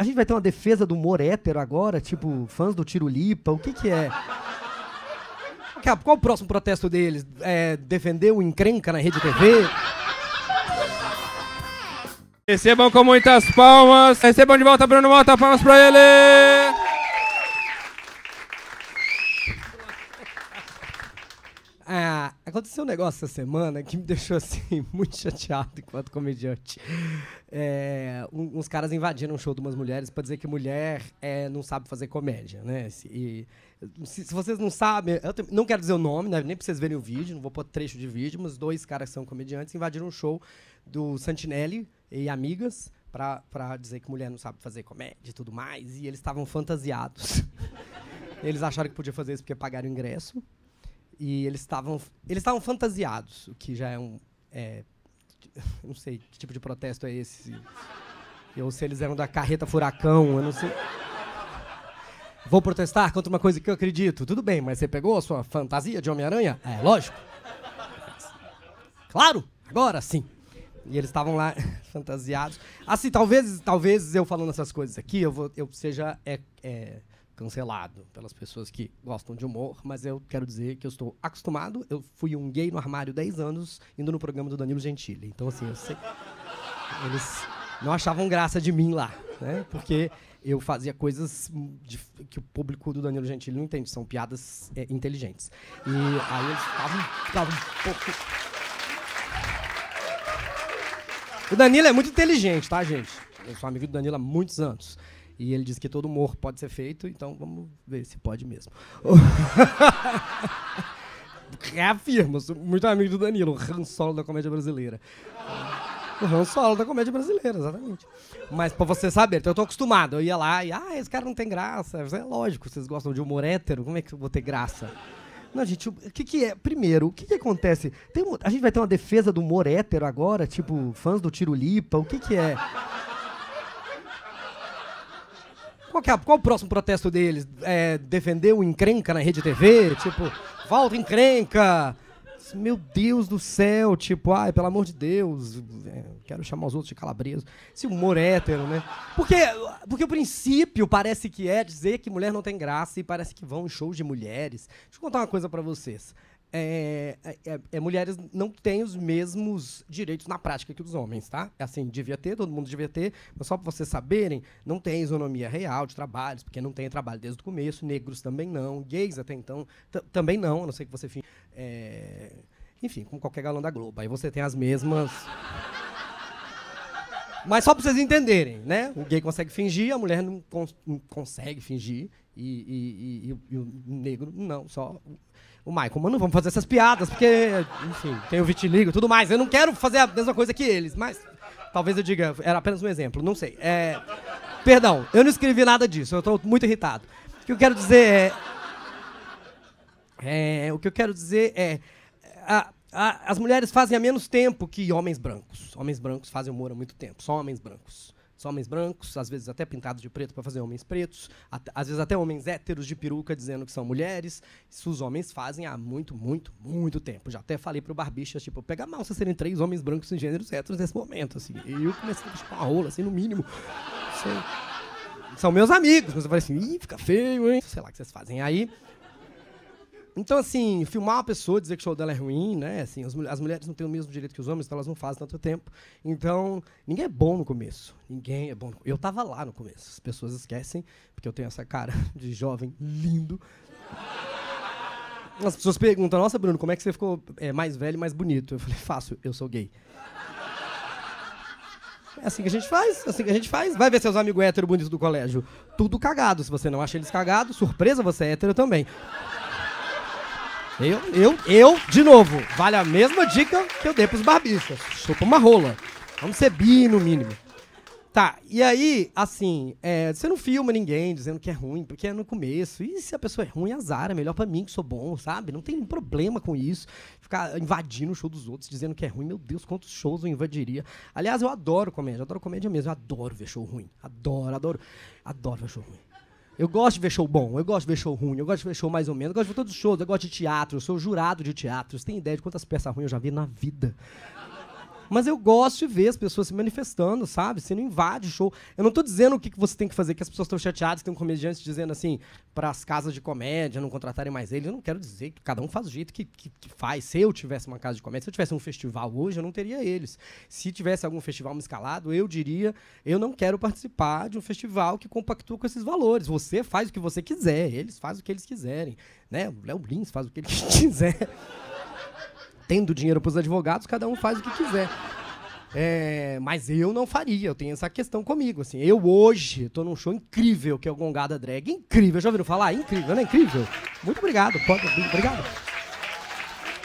A gente vai ter uma defesa do humor hétero agora? Tipo, fãs do Tiro Lipa? O que que é? Qual o próximo protesto deles? É defender o encrenca na Rede TV? Recebam com muitas palmas. Recebam de volta Bruno Mota, palmas pra ele! Ah, aconteceu um negócio essa semana que me deixou assim muito chateado enquanto comediante. É, um, uns caras invadiram um show de umas mulheres para dizer que mulher é, não sabe fazer comédia, né? Se, e, se, se, vocês não sabem, eu te, não quero dizer o nome, né? nem para vocês verem o vídeo, não vou pôr trecho de vídeo, mas dois caras que são comediantes invadiram um show do Santinelli e amigas para dizer que mulher não sabe fazer comédia e tudo mais, e eles estavam fantasiados. eles acharam que podia fazer isso porque pagaram o ingresso e eles estavam eles estavam fantasiados, o que já é um é, não sei que tipo de protesto é esse. Eu se eles eram da carreta furacão, eu não sei. Vou protestar contra uma coisa que eu acredito. Tudo bem, mas você pegou a sua fantasia de Homem-Aranha? É, lógico. Claro, agora sim. E eles estavam lá fantasiados. Assim, talvez, talvez eu falando essas coisas aqui, eu, vou, eu seja é, é, cancelado pelas pessoas que gostam de humor, mas eu quero dizer que eu estou acostumado. Eu fui um gay no armário 10 anos, indo no programa do Danilo Gentili. Então, assim, eu sei. Eles não achavam graça de mim lá, né? Porque eu fazia coisas de, que o público do Danilo Gentili não entende, são piadas é, inteligentes. E aí eles ficavam um pouco. O Danilo é muito inteligente, tá, gente? Eu sou amigo do Danilo há muitos anos. E ele disse que todo humor pode ser feito, então vamos ver se pode mesmo. Reafirmo, sou muito amigo do Danilo, o Han Solo da comédia brasileira. O Han Solo da comédia brasileira, exatamente. Mas pra você saber, então eu tô acostumado. Eu ia lá e, ah, esse cara não tem graça. É lógico, vocês gostam de humor hétero, como é que eu vou ter graça? Não, gente, o que, que é? Primeiro, o que, que acontece? Tem, a gente vai ter uma defesa do humor hétero agora, tipo, fãs do Tiro Lipa, o que, que é? Qual, é, qual o próximo protesto deles? É, defender o encrenca na rede TV? Tipo, volta encrenca! Meu Deus do céu, tipo, ai, pelo amor de Deus, é, quero chamar os outros de calabreso. Esse humor é hétero, né? Porque, porque o princípio parece que é dizer que mulher não tem graça e parece que vão em shows de mulheres. Deixa eu contar uma coisa para vocês é, é, é, mulheres não têm os mesmos direitos na prática que os homens, tá? É assim, devia ter, todo mundo devia ter, mas só para vocês saberem, não tem isonomia real de trabalhos, porque não tem trabalho desde o começo, negros também não, gays até então também não, a não ser que você... fique é, enfim, como qualquer galão da Globo. Aí você tem as mesmas... Mas só para vocês entenderem, né? O gay consegue fingir, a mulher não, cons não consegue fingir. E, e, e, e, o negro, não, só. O Michael, não vamos fazer essas piadas, porque, enfim, tem o vitiligo e tudo mais. Eu não quero fazer a mesma coisa que eles, mas talvez eu diga, era apenas um exemplo, não sei. É, perdão, eu não escrevi nada disso, eu estou muito irritado. O que eu quero dizer é. é o que eu quero dizer é. A, as mulheres fazem há menos tempo que homens brancos. Homens brancos fazem humor há muito tempo, só homens brancos. Só homens brancos, às vezes até pintados de preto para fazer homens pretos, às vezes até homens héteros de peruca dizendo que são mulheres. Isso os homens fazem há muito, muito, muito tempo. Já até falei pro Barbixas, tipo, pega mal se serem três homens brancos em gêneros héteros nesse momento, assim. E eu comecei a tipo, uma rola, assim, no mínimo. Sei. São meus amigos, mas eu falei assim, ih, fica feio, hein? Sei lá o que vocês fazem aí. Então, assim, filmar uma pessoa, dizer que o show dela é ruim, né? Assim, as, as, mulheres não têm o mesmo direito que os homens, então elas não fazem tanto tempo. Então, ninguém é bom no começo. Ninguém é bom. No... Eu tava lá no começo. As pessoas esquecem, porque eu tenho essa cara de jovem lindo. As pessoas perguntam, nossa, Bruno, como é que você ficou é, mais velho e mais bonito? Eu falei, fácil, eu sou gay. É assim que a gente faz, é assim que a gente faz. Vai ver seus amigos héteros bonitos do colégio. Tudo cagado. Se você não acha eles cagados, surpresa, você é hétero também. Eu, eu, eu, de novo, vale a mesma dica que eu dei pros barbistas. Chupa uma rola. Vamos ser bi no mínimo. Tá, e aí, assim, é, você não filma ninguém dizendo que é ruim, porque é no começo. E se a pessoa é ruim, azar, é melhor para mim que sou bom, sabe? Não tem problema com isso. Ficar invadindo o show dos outros, dizendo que é ruim, meu Deus, quantos shows eu invadiria. Aliás, eu adoro comédia, adoro comédia mesmo, eu adoro ver show ruim. Adoro, adoro, adoro ver show ruim. Eu gosto de ver show bom, eu gosto de ver show ruim, eu gosto de ver show mais ou menos, eu gosto de ver todos os shows, eu gosto de teatro, eu sou jurado de teatro. Você tem ideia de quantas peças ruins eu já vi na vida? Mas eu gosto de ver as pessoas se manifestando, sabe? Você não invade o show. Eu não tô dizendo o que, você tem que fazer, que as pessoas estão chateadas, que tem um comediante dizendo assim, para as casas de comédia não contratarem mais ele. Eu não quero dizer que cada um faz o jeito que, que, que, faz. Se eu tivesse uma casa de comédia, se eu tivesse um festival hoje, eu não teria eles. Se tivesse algum festival me escalado, eu diria, eu não quero participar de um festival que compactua com esses valores. Você faz o que você quiser, eles fazem o que eles quiserem. Né? O Léo Lins faz o que ele quiser tendo dinheiro para os advogados, cada um faz o que quiser. É, mas eu não faria, eu tenho essa questão comigo. Assim, eu hoje tô num show incrível que é o Gongada Drag. Incrível, já ouviram falar? Incrível, não é incrível? Muito obrigado, pode, obrigado.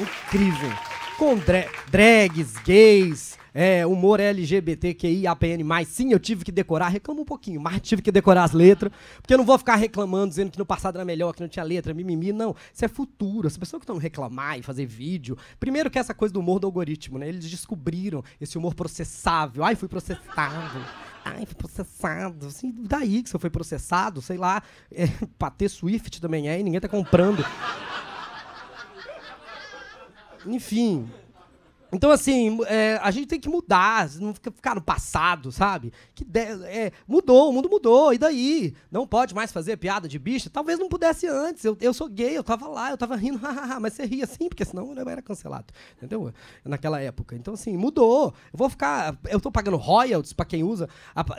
Incrível com dra drags, gays, é, humor LGBTQI, APN+. Sim, eu tive que decorar, reclamo um pouquinho, mas tive que decorar as letras, porque eu não vou ficar reclamando, dizendo que no passado era melhor, que não tinha letra, mimimi, não. Isso é futuro. As pessoas que estão reclamar e fazer vídeo... Primeiro que é essa coisa do humor do algoritmo, né? Eles descobriram esse humor processável. Ai, fui processado. Ai, fui processado. Assim, daí que você foi processado, sei lá. É, Pater Swift também é, e ninguém tá comprando. Enfim, então, assim, é, a gente tem que mudar, não ficar no passado, sabe? Que de, é, mudou, o mundo mudou, e daí? Não pode mais fazer piada de bicha? Talvez não pudesse antes. Eu, eu sou gay, eu tava lá, eu tava rindo, mas você ria assim, porque senão eu era cancelado, entendeu? Naquela época. Então, assim, mudou. Eu vou ficar. Eu tô pagando royalties pra quem usa.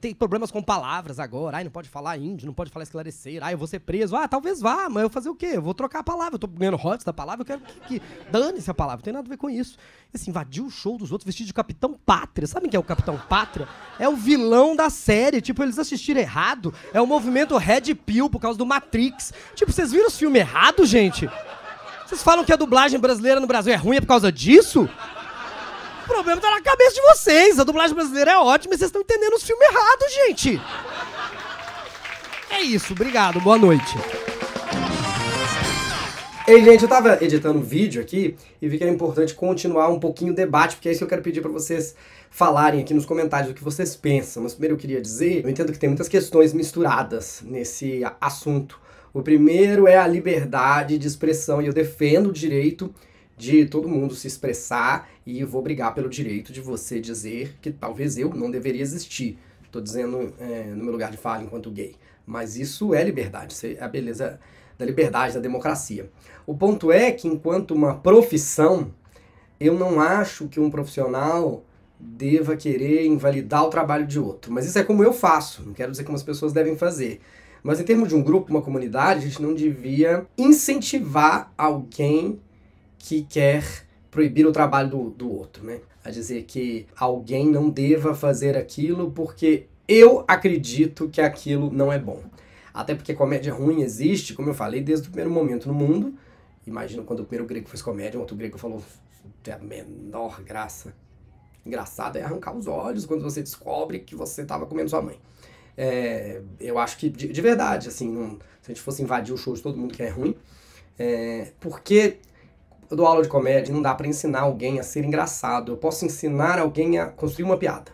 tem problemas com palavras agora. Ai, não pode falar índio, não pode falar esclarecer. Ai, eu vou ser preso. Ah, talvez vá, mas eu vou fazer o quê? Eu vou trocar a palavra. Eu tô ganhando royalties da palavra, eu quero que. que Dane-se a palavra, não tem nada a ver com isso. E, assim, invadiu o show dos outros vestido de Capitão Pátria. Sabe quem é o Capitão Pátria? É o vilão da série. Tipo, eles assistiram errado. É o movimento Red Pill por causa do Matrix. Tipo, vocês viram os filmes errado, gente? Vocês falam que a dublagem brasileira no Brasil é ruim é por causa disso? O problema tá na cabeça de vocês. A dublagem brasileira é ótima e vocês estão entendendo os filmes errados, gente. É isso. Obrigado. Boa noite. Ei, gente, eu tava editando um vídeo aqui e vi que era importante continuar um pouquinho o debate, porque é isso que eu quero pedir para vocês falarem aqui nos comentários o que vocês pensam. Mas primeiro eu queria dizer, eu entendo que tem muitas questões misturadas nesse assunto. O primeiro é a liberdade de expressão e eu defendo o direito de todo mundo se expressar e vou brigar pelo direito de você dizer que talvez eu não deveria existir. Tô dizendo é, no meu lugar de fala enquanto gay. Mas isso é liberdade, isso é a beleza da liberdade, da democracia. O ponto é que, enquanto uma profissão, eu não acho que um profissional deva querer invalidar o trabalho de outro. Mas isso é como eu faço, não quero dizer como as pessoas devem fazer. Mas em termos de um grupo, uma comunidade, a gente não devia incentivar alguém que quer proibir o trabalho do, do outro, né? A dizer que alguém não deva fazer aquilo porque eu acredito que aquilo não é bom. Até porque comédia ruim existe, como eu falei, desde o primeiro momento no mundo. Imagino quando o primeiro grego fez comédia, um outro grego falou, tem a menor graça. Engraçado é arrancar os olhos quando você descobre que você estava comendo sua mãe. É, eu acho que, de, de verdade, assim, não, se a gente fosse invadir o show de todo mundo que é ruim, é, porque eu dou aula de comédia, não dá para ensinar alguém a ser engraçado. Eu posso ensinar alguém a construir uma piada.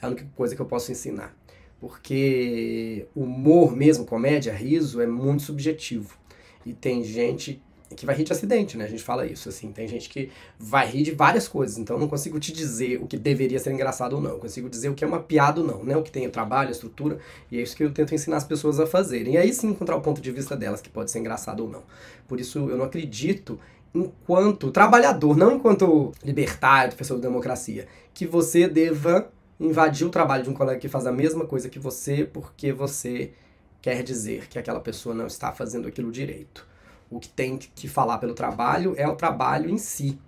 É a única coisa que eu posso ensinar porque humor mesmo, comédia, riso, é muito subjetivo. E tem gente que vai rir de acidente, né? A gente fala isso, assim. Tem gente que vai rir de várias coisas, então eu não consigo te dizer o que deveria ser engraçado ou não. Eu consigo dizer o que é uma piada ou não, né? O que tem o trabalho, a estrutura, e é isso que eu tento ensinar as pessoas a fazerem. E aí sim encontrar o ponto de vista delas, que pode ser engraçado ou não. Por isso eu não acredito enquanto trabalhador, não enquanto libertário, pessoa da democracia, que você deva invadir o trabalho de um colega que faz a mesma coisa que você porque você quer dizer que aquela pessoa não está fazendo aquilo direito. O que tem que falar pelo trabalho é o trabalho em si.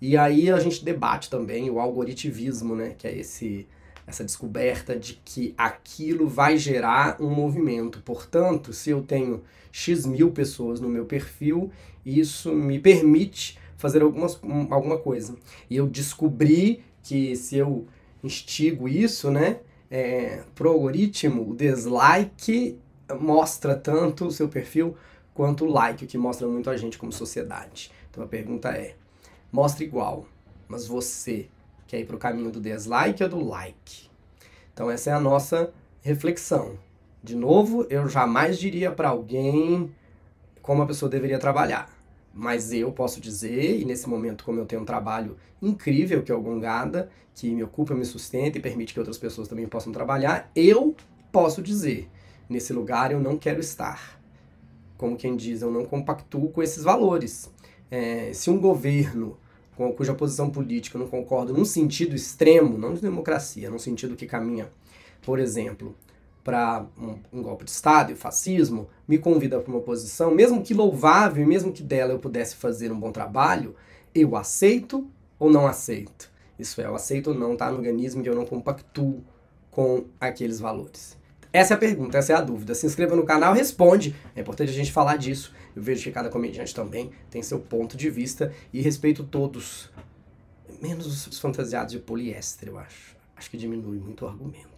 E aí a gente debate também o algoritmismo, né, que é esse essa descoberta de que aquilo vai gerar um movimento. Portanto, se eu tenho X mil pessoas no meu perfil, isso me permite fazer algumas, alguma coisa. E eu descobri que se eu instigo isso, né? É, pro algoritmo, o dislike mostra tanto o seu perfil quanto o like, o que mostra muito a gente como sociedade. Então a pergunta é: mostra igual, mas você quer ir pro caminho do dislike ou do like? Então essa é a nossa reflexão. De novo, eu jamais diria para alguém como a pessoa deveria trabalhar. Mas eu posso dizer, e nesse momento, como eu tenho um trabalho incrível que é o Gongada, que me ocupa, me sustenta e permite que outras pessoas também possam trabalhar, eu posso dizer: nesse lugar eu não quero estar. Como quem diz, eu não compactuo com esses valores. É, se um governo com cuja posição política eu não concordo num sentido extremo, não de democracia, num sentido que caminha, por exemplo, para um, um, golpe de Estado e o fascismo, me convida para uma posição, mesmo que louvável, mesmo que dela eu pudesse fazer um bom trabalho, eu aceito ou não aceito? Isso é, eu aceito ou não tá, no organismo que eu não compactuo com aqueles valores. Essa é a pergunta, essa é a dúvida. Se inscreva no canal, responde. É importante a gente falar disso. Eu vejo que cada comediante também tem seu ponto de vista e respeito todos. Menos os fantasiados de poliéster, eu acho. Acho que diminui muito o argumento.